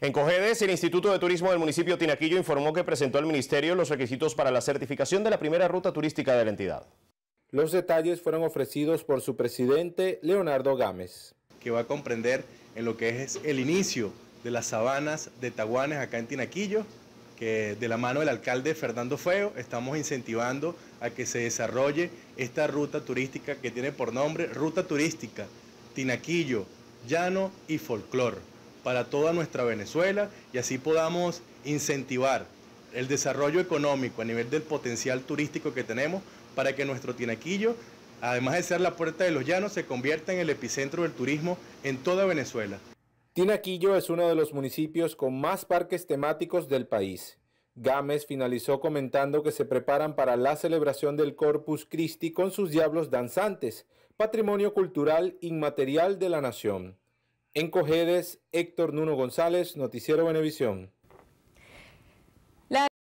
En COGEDES, el Instituto de Turismo del municipio Tinaquillo informó que presentó al Ministerio los requisitos para la certificación de la primera ruta turística de la entidad. Los detalles fueron ofrecidos por su presidente, Leonardo Gámez. Que va a comprender en lo que es el inicio de las sabanas de Taguanes acá en Tinaquillo, que de la mano del alcalde Fernando Feo estamos incentivando a que se desarrolle esta ruta turística que tiene por nombre Ruta Turística Tinaquillo, Llano y Folclor para toda nuestra Venezuela y así podamos incentivar el desarrollo económico a nivel del potencial turístico que tenemos para que nuestro Tinaquillo, además de ser la puerta de los llanos, se convierta en el epicentro del turismo en toda Venezuela. Tinaquillo es uno de los municipios con más parques temáticos del país. Gámez finalizó comentando que se preparan para la celebración del Corpus Christi con sus diablos danzantes, patrimonio cultural inmaterial de la nación. En Cojedes, Héctor Nuno González, Noticiero Venevisión.